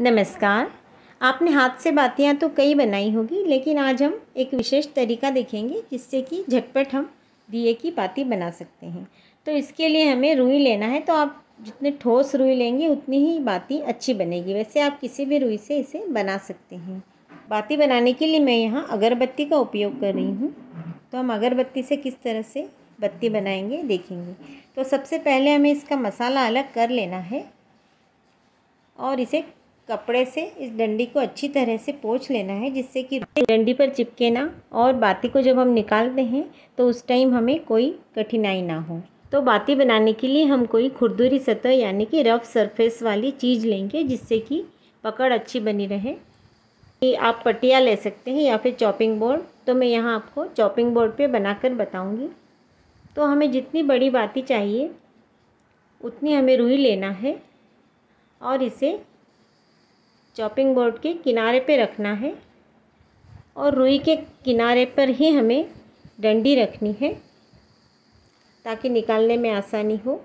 नमस्कार आपने हाथ से बातियाँ तो कई बनाई होगी लेकिन आज हम एक विशेष तरीका देखेंगे जिससे कि झटपट हम दिए की बाती बना सकते हैं तो इसके लिए हमें रुई लेना है तो आप जितने ठोस रुई लेंगे उतनी ही बाती अच्छी बनेगी वैसे आप किसी भी रुई से इसे बना सकते हैं बाती बनाने के लिए मैं यहाँ अगरबत्ती का उपयोग कर रही हूँ तो हम अगरबत्ती से किस तरह से बत्ती बनाएंगे देखेंगे तो सबसे पहले हमें इसका मसाला अलग कर लेना है और इसे कपड़े से इस डंडी को अच्छी तरह से पोछ लेना है जिससे कि डंडी पर चिपके ना और बाती को जब हम निकालते हैं तो उस टाइम हमें कोई कठिनाई ना हो तो बाती बनाने के लिए हम कोई खुरदुरी सतह यानी कि रफ सरफेस वाली चीज़ लेंगे जिससे कि पकड़ अच्छी बनी रहे कि आप पटिया ले सकते हैं या फिर चॉपिंग बोर्ड तो मैं यहाँ आपको चॉपिंग बोर्ड पर बनाकर बताऊँगी तो हमें जितनी बड़ी बाती चाहिए उतनी हमें रुई लेना है और इसे चॉपिंग बोर्ड के किनारे पे रखना है और रुई के किनारे पर ही हमें डंडी रखनी है ताकि निकालने में आसानी हो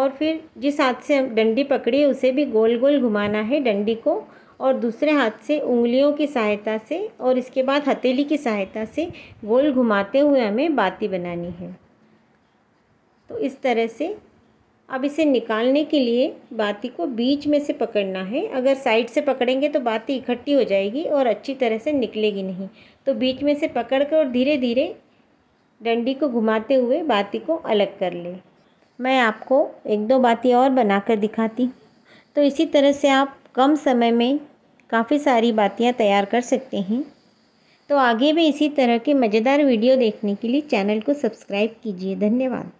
और फिर जिस हाथ से हम डंडी पकड़ी उसे भी गोल गोल घुमाना है डंडी को और दूसरे हाथ से उंगलियों की सहायता से और इसके बाद हथेली की सहायता से गोल घुमाते हुए हमें बाती बनानी है तो इस तरह से अब इसे निकालने के लिए बाती को बीच में से पकड़ना है अगर साइड से पकड़ेंगे तो बाती इकट्ठी हो जाएगी और अच्छी तरह से निकलेगी नहीं तो बीच में से पकड़ कर और धीरे धीरे डंडी को घुमाते हुए बाती को अलग कर ले मैं आपको एक दो बाती और बनाकर दिखाती तो इसी तरह से आप कम समय में काफ़ी सारी बातियाँ तैयार कर सकते हैं तो आगे भी इसी तरह के मज़ेदार वीडियो देखने के लिए चैनल को सब्सक्राइब कीजिए धन्यवाद